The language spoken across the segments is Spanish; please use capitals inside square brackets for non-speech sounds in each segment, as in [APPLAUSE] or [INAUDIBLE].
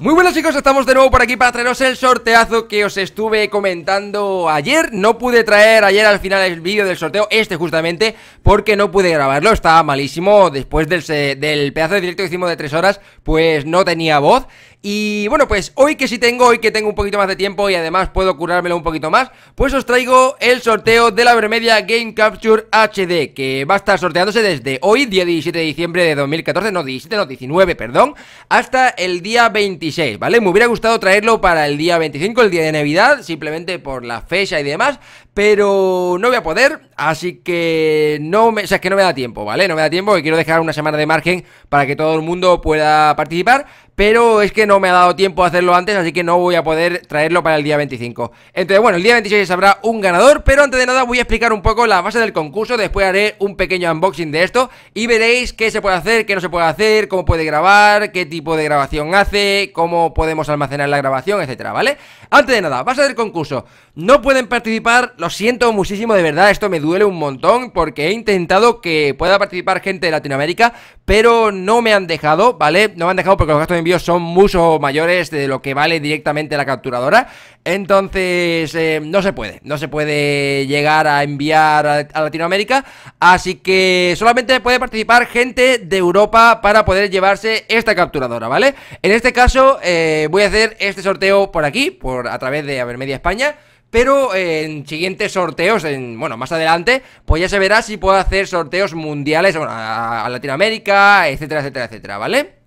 Muy buenos chicos, estamos de nuevo por aquí para traeros el sorteazo que os estuve comentando ayer No pude traer ayer al final el vídeo del sorteo, este justamente, porque no pude grabarlo, estaba malísimo Después del, del pedazo de directo que hicimos de 3 horas, pues no tenía voz y bueno, pues hoy que sí tengo, hoy que tengo un poquito más de tiempo y además puedo curármelo un poquito más, pues os traigo el sorteo de la Bermedia Game Capture HD, que va a estar sorteándose desde hoy, día 17 de diciembre de 2014, no 17, no 19, perdón, hasta el día 26, ¿vale? Me hubiera gustado traerlo para el día 25, el día de Navidad, simplemente por la fecha y demás, pero no voy a poder, así que no me, o sea, es que no me da tiempo, ¿vale? No me da tiempo, que quiero dejar una semana de margen para que todo el mundo pueda participar pero es que no me ha dado tiempo a hacerlo antes, así que no voy a poder traerlo para el día 25. Entonces, bueno, el día 26 habrá un ganador, pero antes de nada voy a explicar un poco la base del concurso, después haré un pequeño unboxing de esto y veréis qué se puede hacer, qué no se puede hacer, cómo puede grabar, qué tipo de grabación hace, cómo podemos almacenar la grabación, etcétera, ¿vale? Antes de nada, vas a hacer concurso. No pueden participar, lo siento muchísimo, de verdad, esto me duele un montón porque he intentado que pueda participar gente de Latinoamérica, pero no me han dejado, ¿vale? No me han dejado porque los gastos de envío son mucho mayores de lo que vale directamente la capturadora. Entonces, eh, no se puede, no se puede llegar a enviar a, Latinoamérica. Así que solamente puede participar gente de Europa para poder llevarse esta capturadora, ¿vale? En este caso, eh, voy a hacer este sorteo por aquí, por a través de Avermedia España. Pero eh, en siguientes sorteos, en, bueno, más adelante, pues ya se verá si puedo hacer sorteos mundiales a Latinoamérica, etcétera, etcétera, etcétera, ¿vale?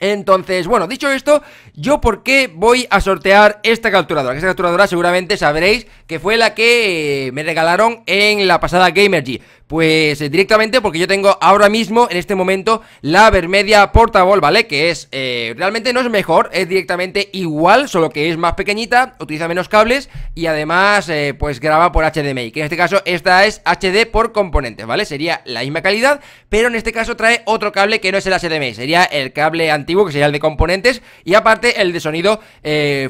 Entonces, bueno, dicho esto, yo por qué voy a sortear esta capturadora. Esta capturadora seguramente sabréis que fue la que me regalaron en la pasada Gamergy. Pues eh, directamente porque yo tengo ahora mismo, en este momento, la Vermedia Portable, ¿vale? Que es, eh, realmente no es mejor, es directamente igual, solo que es más pequeñita, utiliza menos cables y además, eh, pues graba por HDMI, que en este caso esta es HD por componentes, ¿vale? Sería la misma calidad, pero en este caso trae otro cable que no es el HDMI, sería el cable antiguo, que sería el de componentes, y aparte el de sonido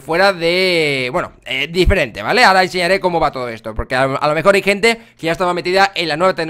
fuera de, bueno, diferente, ¿vale? Ahora enseñaré cómo va todo esto, porque a, lo mejor hay gente que ya estaba metida en la nueva tendencia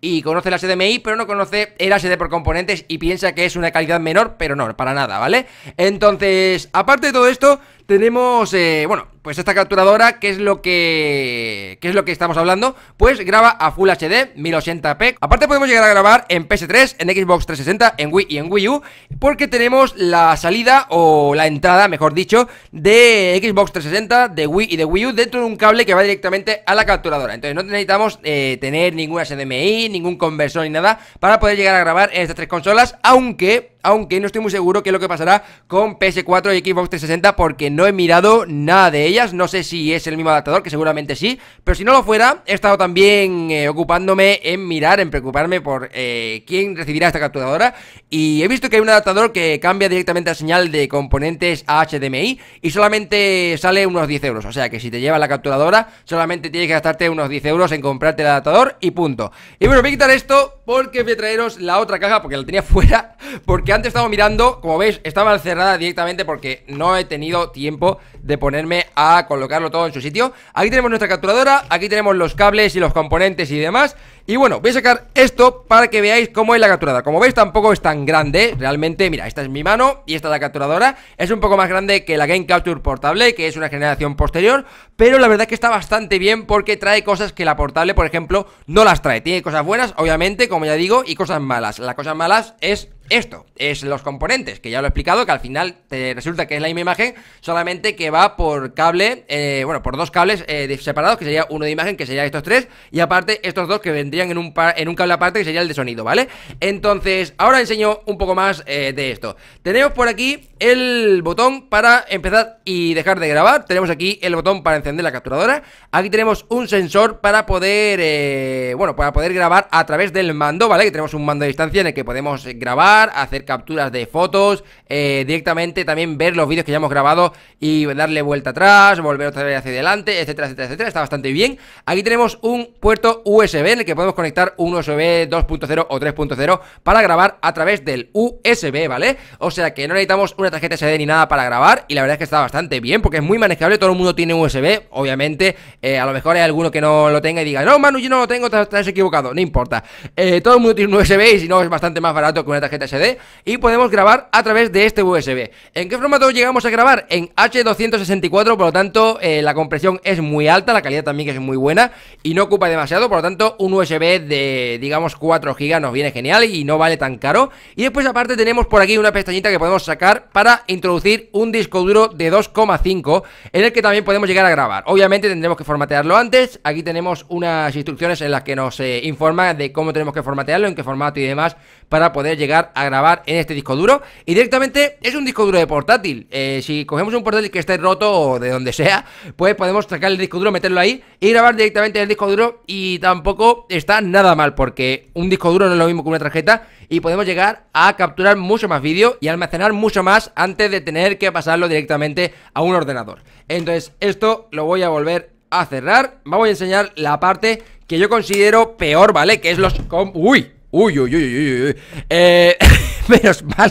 y conoce la HDMI, pero no conoce el HD por componentes y piensa que es una calidad menor, pero no, para nada, ¿vale? Entonces, aparte de todo esto, tenemos, eh, bueno, pues esta capturadora, qué es lo que qué es lo que estamos hablando? Pues graba a Full HD, 1080p. Aparte podemos llegar a grabar en PS3, en Xbox 360, en Wii y en Wii U, porque tenemos la salida o la entrada, mejor dicho, de Xbox 360, de Wii y de Wii U dentro de un cable que va directamente a la capturadora. Entonces no necesitamos eh, tener ninguna HDMI, ningún conversor ni nada para poder llegar a grabar en estas tres consolas, aunque aunque no estoy muy seguro qué es lo que pasará con PS4 y Xbox 360 porque no he mirado nada de ellas, no sé si es el mismo adaptador, que seguramente sí, pero si no lo fuera, he estado también eh, ocupándome en mirar, en preocuparme por eh, quién recibirá esta capturadora y he visto que hay un adaptador que cambia directamente la señal de componentes a HDMI y solamente sale unos 10 euros, o sea que si te lleva la capturadora solamente tienes que gastarte unos 10 euros en comprarte el adaptador y punto. Y bueno, voy a quitar esto porque voy a traeros la otra caja porque la tenía [LAUGHS] fuera Porque antes estaba mirando, como veis, estaba cerrada directamente porque no he tenido tiempo de ponerme a colocarlo todo en su sitio Aquí tenemos nuestra capturadora, aquí tenemos los cables y los componentes y demás Y bueno, voy a sacar esto para que veáis cómo es la capturadora Como veis tampoco es tan grande, realmente, mira, esta es mi mano y esta es la capturadora Es un poco más grande que la Game Capture portable, que es una generación posterior Pero la verdad que está bastante bien porque trae cosas que la portable, por ejemplo, no las trae Tiene cosas buenas, obviamente, como ya digo, y cosas malas Las cosas malas es esto es los componentes, que ya lo he explicado, que al final te resulta que es la misma imagen, solamente que va por cable, eh, bueno, por dos cables eh, separados, que sería uno de imagen, que serían estos tres, y aparte estos dos que vendrían en un, en un cable aparte, que sería el de sonido, ¿vale? Entonces, ahora enseño un poco más eh, de esto. Tenemos por aquí el botón para empezar y dejar de grabar, tenemos aquí el botón para encender la capturadora, aquí tenemos un sensor para poder, bueno, para poder grabar a través del mando, ¿vale? Que tenemos un mando de distancia en el que podemos grabar hacer capturas de fotos, eh, directamente también ver los vídeos que ya hemos grabado y darle vuelta atrás, volver otra vez hacia adelante, etcétera, etcétera, etcétera. Está bastante bien. Aquí tenemos un puerto USB en el que podemos conectar un USB 2.0 o 3.0 para grabar a través del USB, ¿vale? O sea que no necesitamos una tarjeta SD ni nada para grabar y la verdad es que está bastante bien porque es muy manejable, todo el mundo tiene USB, obviamente, eh, a lo mejor hay alguno que no lo tenga y diga, no, Manu, yo no lo tengo, estás equivocado, no importa. Eh, todo el mundo tiene un USB y si no es bastante más barato que una tarjeta SD y podemos grabar a través de este USB. ¿En qué formato llegamos a grabar? En H264, por lo tanto eh, la compresión es muy alta, la calidad también es muy buena y no ocupa demasiado, por lo tanto un USB de digamos 4 GB nos viene genial y no vale tan caro. Y después aparte tenemos por aquí una pestañita que podemos sacar para introducir un disco duro de 2,5 en el que también podemos llegar a grabar. Obviamente tendremos que formatearlo antes, aquí tenemos unas instrucciones en las que nos eh, informa de cómo tenemos que formatearlo, en qué formato y demás para poder llegar a grabar en este disco duro. Y directamente es un disco duro de portátil. Eh, si cogemos un portátil que esté roto o de donde sea, pues podemos sacar el disco duro, meterlo ahí y grabar directamente en el disco duro. Y tampoco está nada mal, porque un disco duro no es lo mismo que una tarjeta. Y podemos llegar a capturar mucho más vídeo y almacenar mucho más antes de tener que pasarlo directamente a un ordenador. Entonces, esto lo voy a volver a cerrar. Vamos a enseñar la parte que yo considero peor, ¿vale? Que es los... Uy, Uy, uy, uy, uy, uy. Eh, [LAUGHS] menos mal.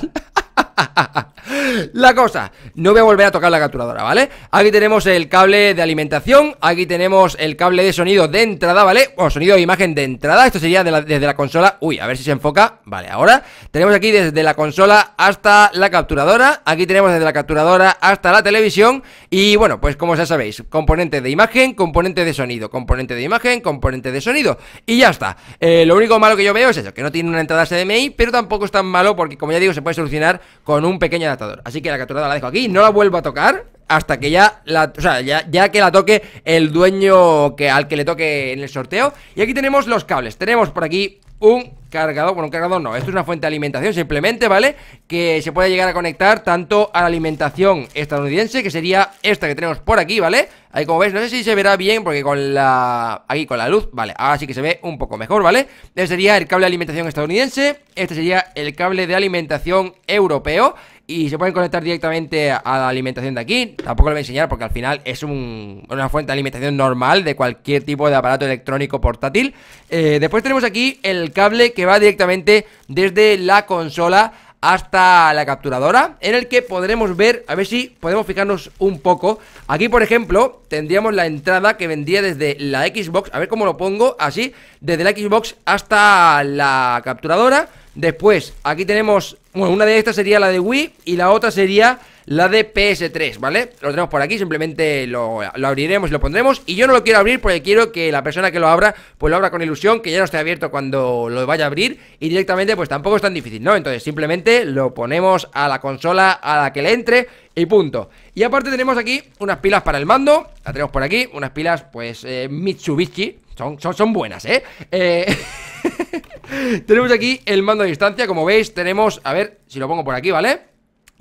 [LAUGHS] la cosa. No voy a volver a tocar la capturadora, ¿vale? Aquí tenemos el cable de alimentación, aquí tenemos el cable de sonido de entrada, ¿vale? O sonido de imagen de entrada, esto sería desde la consola... Uy, a ver si se enfoca. Vale, ahora tenemos aquí desde la consola hasta la capturadora, aquí tenemos desde la capturadora hasta la televisión y bueno, pues como ya sabéis, componente de imagen, componente de sonido, componente de imagen, componente de sonido y ya está. Eh, lo único malo que yo veo es eso, que no tiene una entrada HDMI, pero tampoco es tan malo porque como ya digo, se puede solucionar con un pequeño adaptador. Así que que la capturada la dejo aquí, no la vuelvo a tocar hasta que ya la, o sea, ya, que la toque el dueño que, al que le toque en el sorteo. Y aquí tenemos los cables. Tenemos por aquí un cargador, bueno, un cargador no, esto es una fuente de alimentación simplemente, ¿vale? Que se puede llegar a conectar tanto a la alimentación estadounidense, que sería esta que tenemos por aquí, ¿vale? Ahí como veis, no sé si se verá bien porque con la... aquí con la luz, vale, ahora sí que se ve un poco mejor, ¿vale? Este sería el cable de alimentación estadounidense, este sería el cable de alimentación europeo y se pueden conectar directamente a la alimentación de aquí. Tampoco lo voy a enseñar porque al final es una fuente de alimentación normal de cualquier tipo de aparato electrónico portátil. Eh, después tenemos aquí el cable que va directamente desde la consola hasta la capturadora, en el que podremos ver, a ver si podemos fijarnos un poco. Aquí, por ejemplo, tendríamos la entrada que vendría desde la Xbox, a ver cómo lo pongo, así, desde la Xbox hasta la capturadora. Después, aquí tenemos, bueno, una de estas sería la de Wii y la otra sería la de PS3, ¿vale? Lo tenemos por aquí, simplemente lo, abriremos y lo pondremos. Y yo no lo quiero abrir porque quiero que la persona que lo abra, pues lo abra con ilusión, que ya no esté abierto cuando lo vaya a abrir. Y directamente, pues tampoco es tan difícil, ¿no? Entonces simplemente lo ponemos a la consola a la que le entre y punto. Y aparte tenemos aquí unas pilas para el mando, la tenemos por aquí, unas pilas, pues, eh, Mitsubishi. Son, son, son buenas, ¿eh? Eh... [LAUGHS] [LAUGHS] tenemos aquí el mando a distancia, como veis tenemos, a ver si lo pongo por aquí, ¿vale?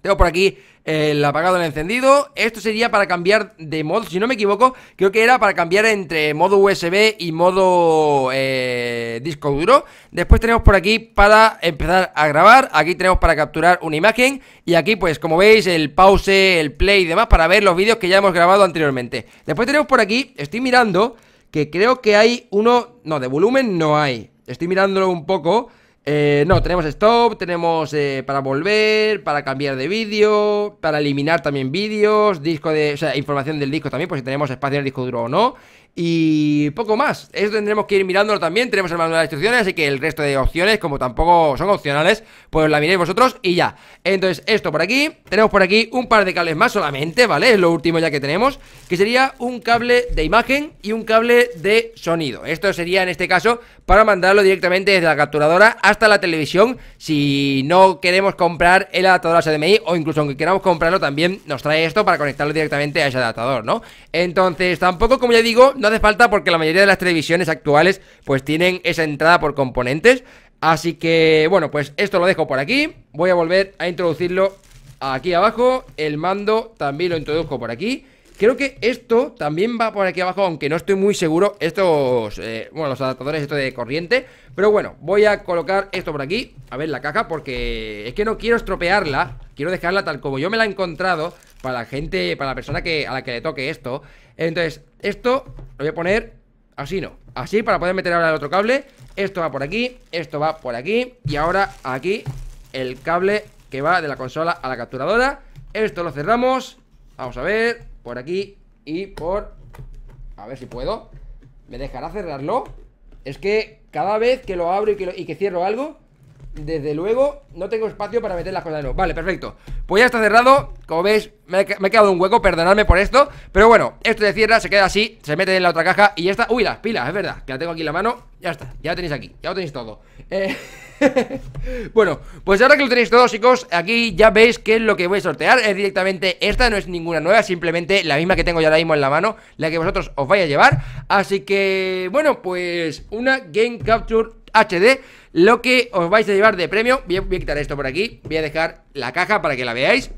Tengo por aquí el apagado el encendido. Esto sería para cambiar de modo, si no me equivoco, creo que era para cambiar entre modo USB y modo eh, disco duro. Después tenemos por aquí para empezar a grabar, aquí tenemos para capturar una imagen y aquí pues como veis el pause, el play y demás para ver los vídeos que ya hemos grabado anteriormente. Después tenemos por aquí, estoy mirando que creo que hay uno, no, de volumen no hay. Estoy mirándolo un poco. Eh, no, tenemos stop, tenemos eh, para volver, para cambiar de vídeo, para eliminar también vídeos, disco de, o sea, información del disco también, Por si tenemos espacio en el disco duro o no. Y poco más. Eso tendremos que ir mirándolo también. Tenemos el manual de instrucciones, así que el resto de opciones, como tampoco son opcionales, pues la miréis vosotros y ya. Entonces, esto por aquí. Tenemos por aquí un par de cables más solamente, ¿vale? Es lo último ya que tenemos. Que sería un cable de imagen y un cable de sonido. Esto sería en este caso para mandarlo directamente desde la capturadora hasta la televisión. Si no queremos comprar el adaptador HDMI o incluso aunque queramos comprarlo, también nos trae esto para conectarlo directamente a ese adaptador, ¿no? Entonces, tampoco, como ya digo, no hace falta porque la mayoría de las televisiones actuales pues tienen esa entrada por componentes. Así que, bueno, pues esto lo dejo por aquí. Voy a volver a introducirlo aquí abajo. El mando también lo introduzco por aquí. Creo que esto también va por aquí abajo, aunque no estoy muy seguro. Estos, eh, bueno, los adaptadores, esto de corriente. Pero bueno, voy a colocar esto por aquí. A ver, la caja, porque es que no quiero estropearla. Quiero dejarla tal como yo me la he encontrado para la gente, para la persona que, a la que le toque esto. Entonces, esto lo voy a poner así, ¿no? Así para poder meter ahora el otro cable. Esto va por aquí, esto va por aquí. Y ahora aquí el cable que va de la consola a la capturadora. Esto lo cerramos. Vamos a ver, por aquí y por... A ver si puedo. ¿Me dejará cerrarlo? Es que cada vez que lo abro y que, y que cierro algo, desde luego, no tengo espacio para meter las cosas de nuevo Vale, perfecto Pues ya está cerrado Como veis, me he, quedado un hueco Perdonadme por esto Pero bueno, esto de cierra, se queda así Se mete en la otra caja Y esta. está Uy, las pilas, es verdad Que la tengo aquí en la mano Ya está, ya tenéis aquí Ya lo tenéis todo eh, [LAUGHS] bueno, pues ahora que lo tenéis todo, chicos Aquí ya veis que lo que voy a sortear Es directamente esta, no es ninguna nueva Simplemente la misma que tengo ya ahora mismo en la mano La que vosotros os vais a llevar Así que, bueno, pues una Game Capture HD Lo que os vais a llevar de premio voy a, a quitar esto por aquí, voy a dejar la caja para que la veáis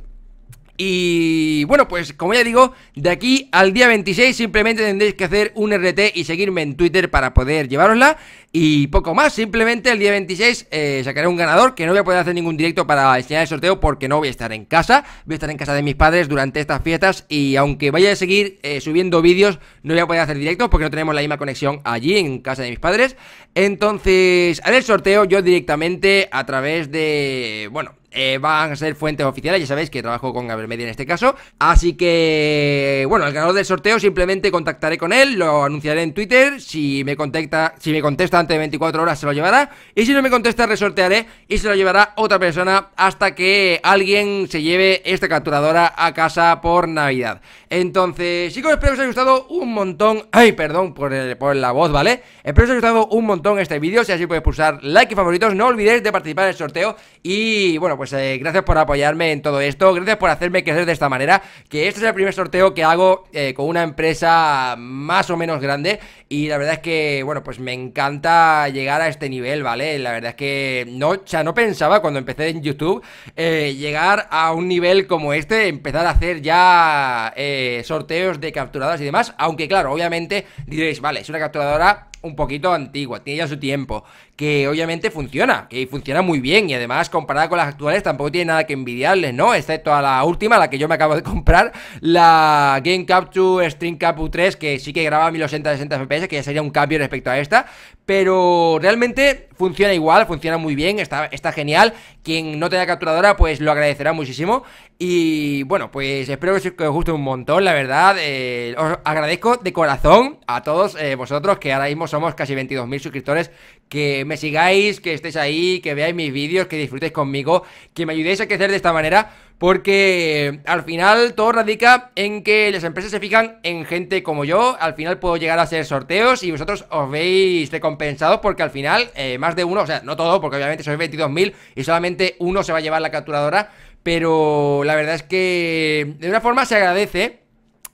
y bueno, pues como ya digo, de aquí al día 26 simplemente tendréis que hacer un RT y seguirme en Twitter para poder llevarosla y poco más, simplemente el día 26 eh, sacaré un ganador que no voy a poder hacer ningún directo para enseñar el sorteo porque no voy a estar en casa. Voy a estar en casa de mis padres durante estas fiestas y aunque vaya a seguir eh, subiendo vídeos, no voy a poder hacer directos porque no tenemos la misma conexión allí en casa de mis padres. Entonces haré el sorteo yo directamente a través de, bueno, eh, van a ser fuentes oficiales, ya sabéis que trabajo con Avermedia en este caso. Así que, bueno, el ganador del sorteo simplemente contactaré con él, lo anunciaré en Twitter. Si me contacta, si me contesta 24 horas se lo llevará. Y si no me contesta, resortearé y se lo llevará otra persona hasta que alguien se lleve esta capturadora a casa por Navidad. Entonces, chicos, espero que os haya gustado un montón. Ay, perdón por, por la voz, ¿vale? Espero que os haya gustado un montón este vídeo. Si así podéis pulsar like y favoritos, no olvidéis de participar en el sorteo. Y bueno, pues eh, gracias por apoyarme en todo esto. Gracias por hacerme crecer de esta manera. Que este es el primer sorteo que hago eh, con una empresa más o menos grande. Y la verdad es que, bueno, pues me encanta llegar a este nivel, ¿vale? La verdad es que no, o sea, no pensaba cuando empecé en YouTube eh, llegar a un nivel como este, empezar a hacer ya eh, sorteos de capturadoras y demás. Aunque, claro, obviamente diréis, vale, es una capturadora un poquito antigua, tiene ya su tiempo que obviamente funciona, que funciona muy bien y además comparada con las actuales tampoco tiene nada que envidiarles, ¿no? Excepto a la última, la que yo me acabo de [LAUGHS] comprar, la Game Capture Stream Capture 3, que sí que graba 1080 60 FPS, que ya sería un cambio respecto a esta, pero realmente funciona igual, funciona muy bien, está, está genial. Quien no tenga capturadora, pues lo agradecerá muchísimo. Y bueno, pues espero que os guste un montón, la verdad. Eh, os agradezco de corazón a todos eh, vosotros que ahora mismo somos casi 22.000 suscriptores que me sigáis, que estéis ahí, que veáis mis vídeos, que disfrutéis conmigo, que me ayudéis a crecer de esta manera, porque eh, al final todo radica en que las empresas se fijan en gente como yo, al final puedo llegar a hacer sorteos y vosotros os veis recompensados porque al final eh, más de uno, o sea, no todo, porque obviamente sois 22.000 y solamente uno se va a llevar la capturadora, pero la verdad es que de una forma se agradece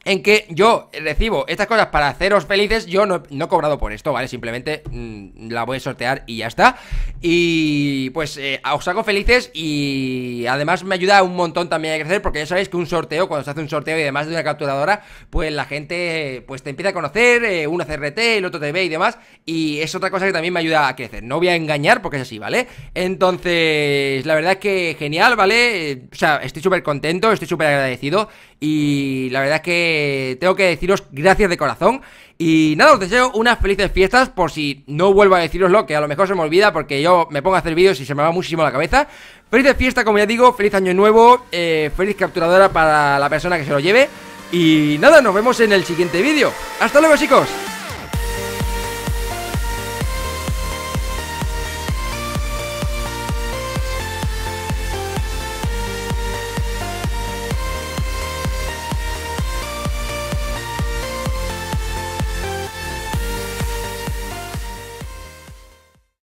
en que yo recibo estas cosas para haceros felices, yo no, he cobrado por esto, ¿vale? Simplemente mm, la voy a sortear y ya está. Y pues eh, os hago felices y además me ayuda un montón también a crecer porque ya sabéis que un sorteo, cuando se hace un sorteo y además de una capturadora, pues la gente pues te empieza a conocer, eh, Una uno el otro TV y demás, y es otra cosa que también me ayuda a crecer. No voy a engañar porque es así, ¿vale? Entonces, la verdad es que genial, ¿vale? Eh, o sea, estoy súper contento, estoy súper agradecido y la verdad es que tengo que deciros gracias de corazón. Y nada, os deseo unas felices fiestas por si no vuelvo a deciroslo, que a lo mejor se me olvida porque yo me pongo a hacer vídeos y se me va muchísimo la cabeza. Felices fiestas, como ya digo, feliz año nuevo, eh, feliz capturadora para la persona que se lo lleve. Y nada, nos vemos en el siguiente vídeo. Hasta luego chicos.